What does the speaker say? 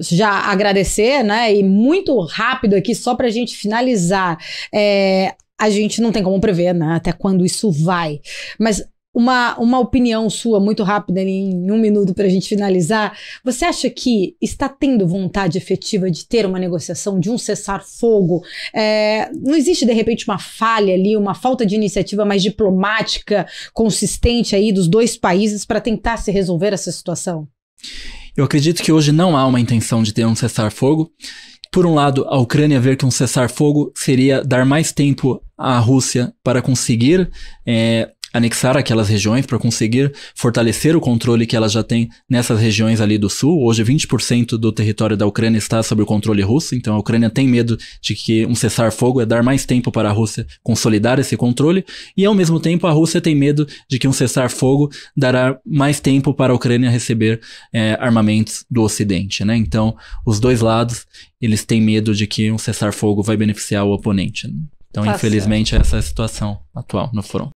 já agradecer, né? E muito rápido aqui, só para a gente finalizar. É, a gente não tem como prever, né? Até quando isso vai. Mas uma, uma opinião sua, muito rápida, em um minuto, para a gente finalizar. Você acha que está tendo vontade efetiva de ter uma negociação, de um cessar-fogo? É, não existe, de repente, uma falha ali, uma falta de iniciativa mais diplomática, consistente aí dos dois países para tentar se resolver essa situação? Eu acredito que hoje não há uma intenção de ter um cessar-fogo. Por um lado, a Ucrânia ver que um cessar-fogo seria dar mais tempo à Rússia para conseguir é, anexar aquelas regiões para conseguir fortalecer o controle que ela já tem nessas regiões ali do sul. Hoje, 20% do território da Ucrânia está sob o controle russo, então a Ucrânia tem medo de que um cessar-fogo é dar mais tempo para a Rússia consolidar esse controle, e ao mesmo tempo a Rússia tem medo de que um cessar-fogo dará mais tempo para a Ucrânia receber é, armamentos do Ocidente. Né? Então, os dois lados eles têm medo de que um cessar-fogo vai beneficiar o oponente. Né? Então, tá infelizmente, certo. essa é a situação atual no front.